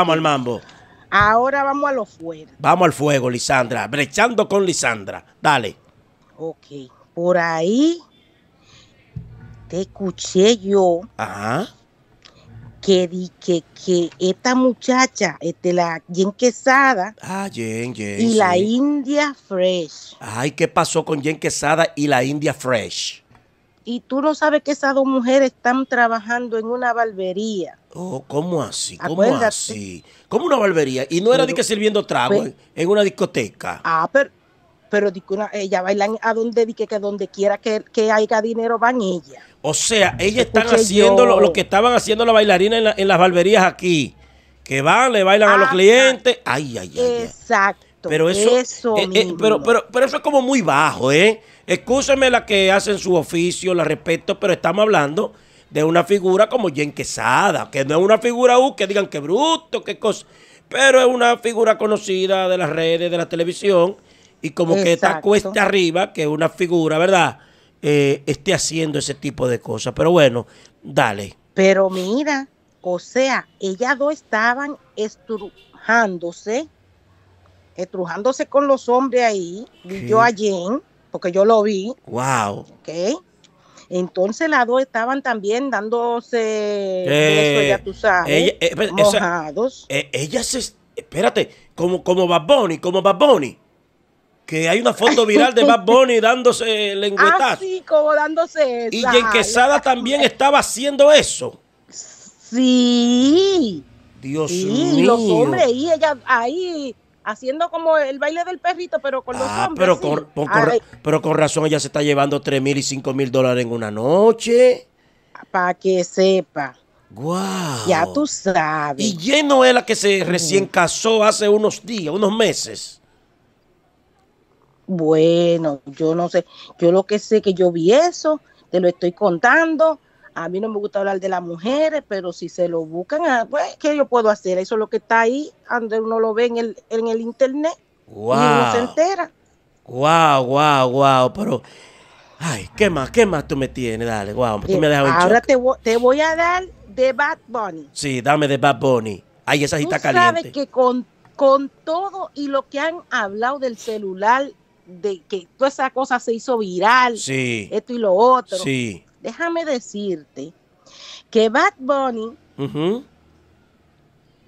Vamos al mambo. Ahora vamos a lo fuego. Vamos al fuego, Lisandra. Brechando con Lisandra. Dale. Ok. Por ahí te escuché yo. Ajá. Que di que, esta muchacha, este, la Jen Quesada. Ah, Jen, Y la India Fresh. Ay, ¿qué pasó con Jen Quesada y la India Fresh? y tú no sabes que esas dos mujeres están trabajando en una barbería. Oh, ¿cómo así? ¿Cómo así? ¿Cómo una barbería? Y no era de que sirviendo trago pues en, una discoteca. Ah, pero pero ella bailan a donde que donde quiera que, haya dinero van ella. O sea, ellas están haciendo lo, que estaban haciendo las bailarinas en, las barberías aquí. Que van, le bailan a los ah, clientes. Ay, ay, ay. Exacto. Pero eso, eh, eh, pero, pero, pero eso es como muy bajo, ¿eh? Excúseme la que hacen su oficio, la respeto, pero estamos hablando de una figura como Jen Quesada, que no es una figura que digan que bruto, qué cosa, pero es una figura conocida de las redes, de la televisión, y como que está cuesta arriba que es una figura, ¿verdad? Eh, esté haciendo ese tipo de cosas. Pero bueno, dale. Pero mira, o sea, ellas dos estaban estrujándose, estrujándose con los hombres ahí, y yo a Jen porque yo lo vi. Wow. Ok. Entonces las dos estaban también dándose eso, eh, ya tú sabes, ella, eh, eh, espérate, como, como Bad Bunny, como Bad Bunny. Que hay una foto viral de Bad Bunny dándose lengüetazo. Así ah, como dándose esa. Y en Quesada también estaba haciendo eso. Sí. Dios sí, mío. los hombres y ella ahí haciendo como el baile del perrito, pero con los ah, Pero con, pero con razón ella se está llevando tres mil y cinco mil dólares en una noche. Para que sepa. Wow. Ya tú sabes. Y lleno es la que se recién casó hace unos días, unos meses. Bueno, yo no sé. Yo lo que sé que yo vi eso, te lo estoy contando a mí no me gusta hablar de las mujeres, pero si se lo buscan, ah, pues, ¿qué yo puedo hacer? Eso es lo que está ahí, donde uno lo ve en el, en el internet. Wow. Y uno se entera. Wow, wow, wow, pero... Ay, ¿qué más? ¿Qué más tú me tienes? Dale, wow, tú me dejas Ahora te voy, te voy a dar de Bad Bunny. Sí, dame de Bad Bunny. Ay, esa está caliente. sabes que con, con todo y lo que han hablado del celular, de que toda esa cosa se hizo viral, sí. esto y lo otro. Sí déjame decirte que Bad Bunny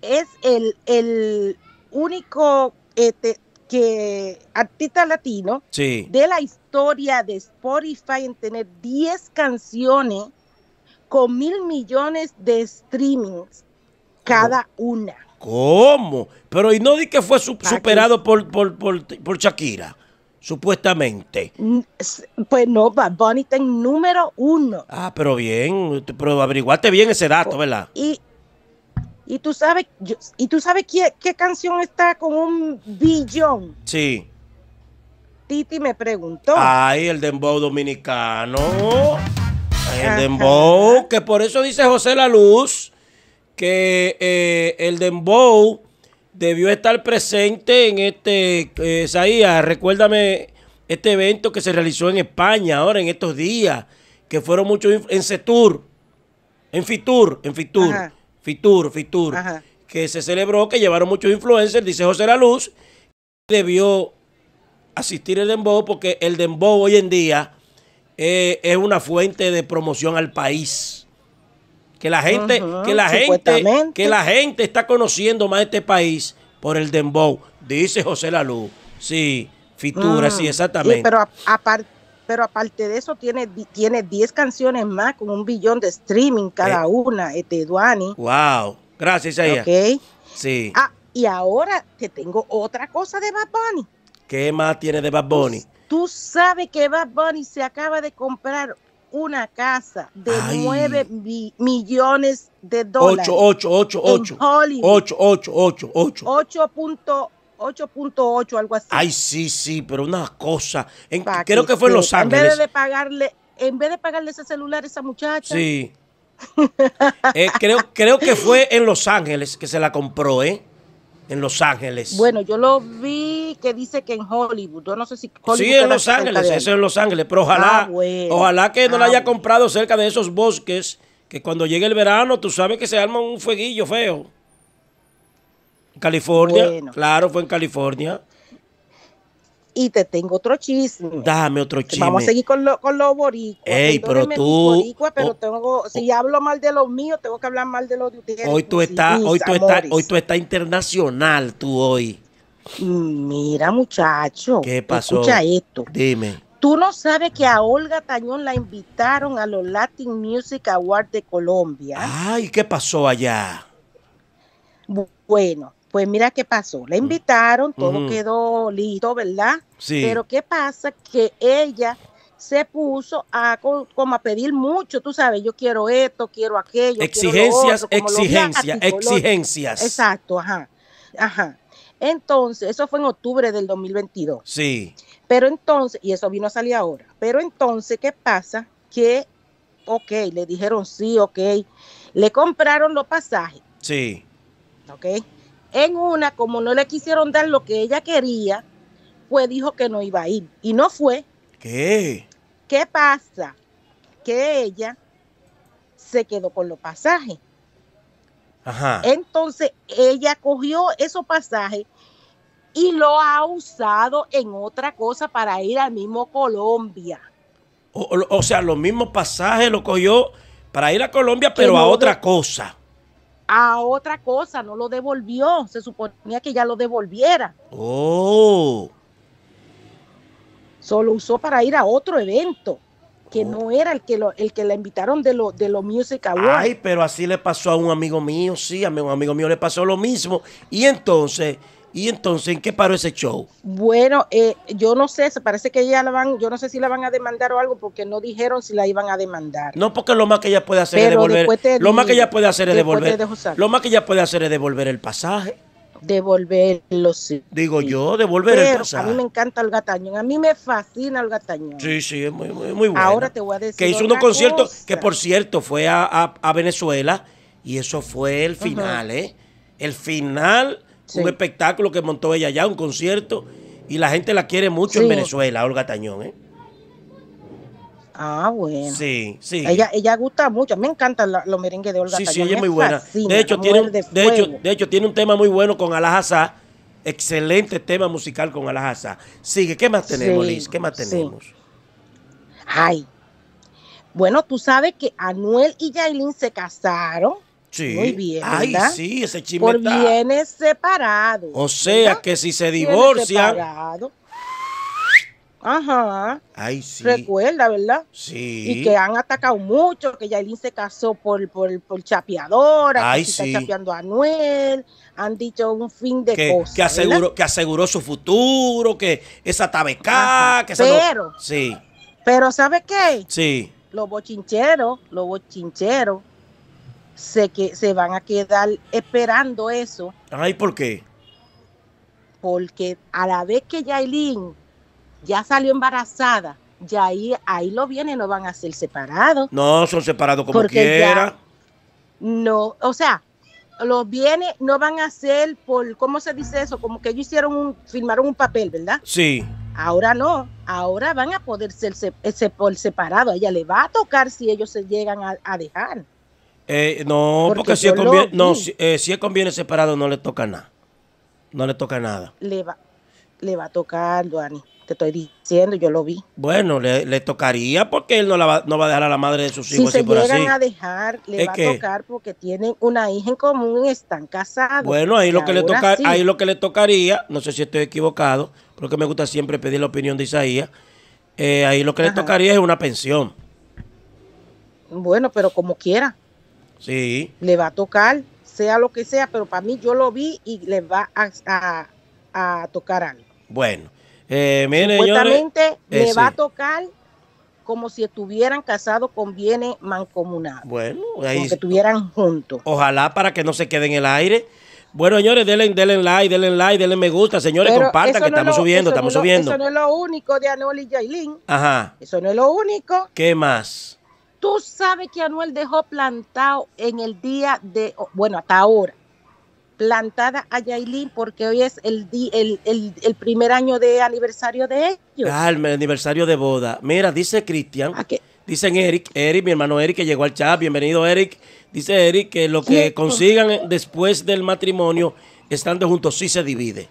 es el, único este, que artista latino de la historia de Spotify en tener 10 canciones con mil millones de streamings cada una. ¿Cómo? Pero y no di que fue superado por, por, por Shakira supuestamente. Pues no, Bonnie Bunny está en número uno. Ah, pero bien, pero averiguaste bien ese dato, ¿verdad? Y, y tú sabes, y tú sabes qué, canción está con un billón. Sí. Titi me preguntó. Ay, el dembow dominicano. el dembow, que por eso dice José La Luz que eh, el dembow debió estar presente en este, eh, recuérdame este evento que se realizó en España ahora, en estos días, que fueron muchos en Cetur, en Fitur, en Fitur, Fitur, Fitur, que se celebró, que llevaron muchos influencers, dice José La Luz, debió asistir el Dembow porque el Dembow hoy en día eh, es una fuente de promoción al país que la gente, que la gente, que la gente está conociendo más este país por el dembow, dice José Lalu. Sí, Fitura, mm. sí, exactamente. pero aparte pero de eso tiene tiene 10 canciones más con un billón de streaming cada eh. una, este Duani. Wow, gracias a Ok. Sí. Ah, y ahora te tengo otra cosa de Bad Bunny. ¿Qué más tiene de Bad Bunny? Tú sabes que Bad Bunny se acaba de comprar una casa de Ay. 9 millones de dólares. 8, 8, 8, 8. 8, 8, 8, 8. 8. 8.8, algo así. Ay, sí, sí, pero una cosa. creo que, fue en Los Ángeles. En vez de pagarle, ese celular a esa muchacha. Sí. Eh, creo que fue en Los Ángeles que se la compró, ¿eh? en Los Ángeles. Bueno, yo lo vi que dice que en Hollywood, yo no sé si Hollywood Sí, en Los Ángeles, eso en Los Ángeles, pero ojalá, ah, ojalá que no la haya ah, comprado cerca de esos bosques, que cuando llegue el verano, tú sabes que se arma un fueguillo feo. California, claro, fue en California. Y te tengo otro chisme. Dame otro chisme. Vamos a seguir con con los boricuas. Ey, pero tú. Oh, si oh. hablo mal de los míos, tengo que hablar mal de los de ustedes. Hoy tú pues, estás, hoy hoy tú estás internacional, tú hoy. Mira, muchacho. ¿Qué pasó? Escucha esto. Dime. Tú no sabes que a Olga Tañón la invitaron a los Latin Music Awards de Colombia. Ay, ¿qué pasó allá? Bueno, pues mira qué pasó. La mm. invitaron, todo quedó listo, ¿verdad? Sí. Pero ¿qué pasa? Que ella se puso a, como a pedir mucho, tú sabes, yo quiero esto, quiero aquello. Exigencias, exigencias, exigencias. Exacto, ajá, ajá. Entonces, eso fue en octubre del 2022. Sí. Pero entonces, y eso vino a salir ahora, pero entonces, ¿qué pasa? Que, ok, le dijeron sí, ok, le compraron los pasajes. Sí. Ok en una, como no le quisieron dar lo que ella quería, pues dijo que no iba a ir. Y no fue. ¿Qué? ¿Qué pasa? Que ella se quedó con los pasajes. Ajá. Entonces ella cogió esos pasajes y lo ha usado en otra cosa para ir al mismo Colombia. O, sea, los mismos pasajes lo cogió para ir a Colombia, pero a otra cosa a otra cosa, no lo devolvió, se suponía que ya lo devolviera. Oh. Solo usó para ir a otro evento que oh. no era el que el que la invitaron de lo de los Music Awards. Ay, pero así le pasó a un amigo mío, sí, a un amigo mío le pasó lo mismo y entonces ¿Y entonces en qué paró ese show? Bueno, eh, yo no sé, parece que ya la van, yo no sé si la van a demandar o algo porque no dijeron si la iban a demandar. No, porque lo más que ella puede hacer es devolver. lo más que ella puede hacer es devolver. Lo más que ella puede hacer es devolver el pasaje. Devolverlo, sí. Digo yo, devolver el pasaje. A mí me encanta el gatañón, a mí me fascina el gatañón. Sí, sí, es muy, bueno. Ahora te voy a decir. Que hizo unos conciertos, que por cierto fue a, Venezuela y eso fue el final, ¿eh? El final un espectáculo que montó ella ya un concierto, y la gente la quiere mucho en Venezuela, Olga Tañón, ¿eh? Ah, bueno. Sí, sí. Ella, ella gusta mucho. Me encantan los merengues de Olga Tañón. Sí, ella es muy buena. de, hecho, tiene de, hecho, de hecho, tiene un tema muy bueno con Alajazá. Excelente tema musical con Alajazá. Sigue, ¿qué más tenemos, Liz? ¿Qué más tenemos? Ay. Bueno, tú sabes que Anuel y Yailin se casaron. Sí. Muy bien. Ay, sí, ese chisme Por viene bienes separados. O sea que si se divorcian. Ajá. Ay, sí. Recuerda, ¿verdad? Sí. Y que han atacado mucho, que Yailin se casó por, por, chapeadora, Ay, que está chapeando a Anuel, han dicho un fin de cosas. Que aseguró, que aseguró su futuro, que esa tabecada que Pero, sí. Pero, ¿sabe qué? Sí. Los bochincheros, los bochincheros se, que, se van a quedar esperando eso. Ay, ¿por qué? Porque a la vez que Yailin ya salió embarazada, ya ahí, ahí lo viene, no van a ser separados. No, son separados como quiera. no, o sea, los bienes no van a ser por, ¿cómo se dice eso? Como que ellos hicieron un, firmaron un papel, ¿verdad? Sí. Ahora no, ahora van a poder ser, se, eh, por separado. A ella le va a tocar si ellos se llegan a dejar. Eh, no, porque, eh, si, es conviene, no, si, conviene separado no le toca nada. No le toca nada. Le va, le va a tocar, Te estoy diciendo, yo lo vi. Bueno, le, tocaría porque él no, va, no va a dejar a la madre de sus hijos. Si se llegan a dejar, le va a tocar porque tienen una hija en común, están casados. Bueno, ahí lo que le toca, ahí lo que le tocaría, no sé si estoy equivocado, porque me gusta siempre pedir la opinión de Isaías. Eh, ahí lo que le tocaría es una pensión. Bueno, pero como quiera. Le va a tocar, sea lo que sea, pero para mí yo lo vi y le va a, a tocar algo. Bueno, eh, mire, Supuestamente eh, le va a tocar como si estuvieran casados con bienes mancomunados. Bueno, ahí. estuvieran juntos. Ojalá para que no se queden en el aire. Bueno, señores, denle, like, denle like, denle me gusta, señores, compartan que estamos subiendo, estamos subiendo. eso no es lo único de Anoli y Jailin. Ajá. Eso no es lo único. ¿Qué más? Tú sabes que Anuel dejó plantado en el día de, bueno, hasta ahora, plantada a Yailin porque hoy es el, el, primer año de aniversario de ellos. Calma, aniversario de boda. Mira, dice Cristian, dicen Eric, Eric, mi hermano Eric que llegó al chat, bienvenido Eric. Dice Eric que lo que consigan después del matrimonio, estando juntos, sí se divide.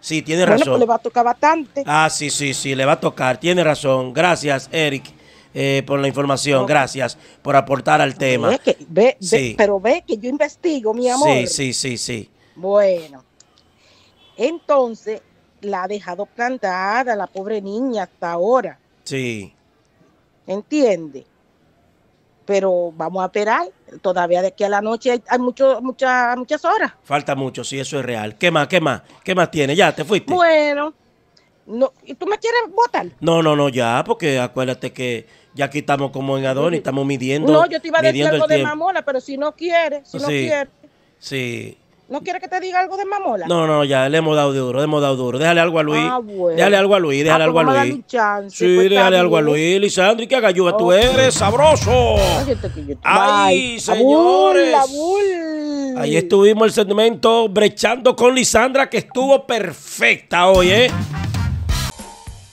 Sí, tiene pues razón. Pues le va a tocar bastante. Ah, sí, sí, sí, le va a tocar. Tiene razón. Gracias, Eric. Eh, por la información. Gracias por aportar al tema. pero ve que yo investigo, mi amor. Sí, sí, sí, sí. Bueno, entonces la ha dejado plantada la pobre niña hasta ahora. Sí. ¿Entiende? Pero vamos a esperar. Todavía de que a la noche hay, mucho, muchas horas. Falta mucho, sí, eso es real. ¿Qué más? ¿Qué más? ¿Qué más tiene? Ya, te fuiste. Bueno. No, ¿Y tú me quieres votar? No, no, no, ya, porque acuérdate que ya aquí estamos como en Adonis, estamos midiendo. No, yo te iba a decir algo de mamola, pero si no quiere, si no quiere. Sí. ¿No quiere que te diga algo de mamola? No, no, ya le hemos dado duro, le hemos dado duro. Déjale algo a Luis. Ah, déjale algo a Luis, déjale ah, algo a Luis. sí, pues déjale algo a Luis. Lisandra, ¿y qué haga tú eres? ¡Sabroso! ¡Ay, señores! Ahí estuvimos el segmento brechando con Lisandra, que estuvo perfecta hoy, ¿eh?